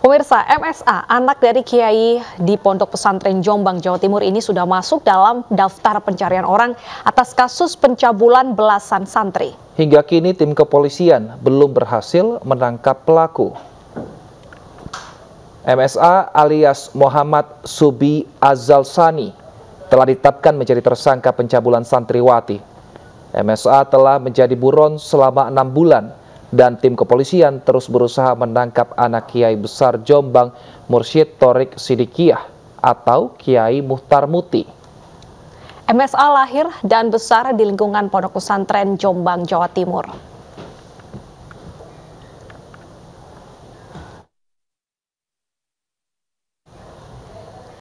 Pemirsa, MSA, anak dari Kiai di Pondok Pesantren Jombang, Jawa Timur ini sudah masuk dalam daftar pencarian orang atas kasus pencabulan belasan santri. Hingga kini tim kepolisian belum berhasil menangkap pelaku. MSA alias Muhammad Subi Azalsani telah ditetapkan menjadi tersangka pencabulan santriwati. MSA telah menjadi buron selama enam bulan dan tim kepolisian terus berusaha menangkap anak Kiai Besar Jombang Mursyid Torik Sidikiyah atau Kiai Muhtar Muti. MSA lahir dan besar di lingkungan Pondok Pesantren Jombang, Jawa Timur.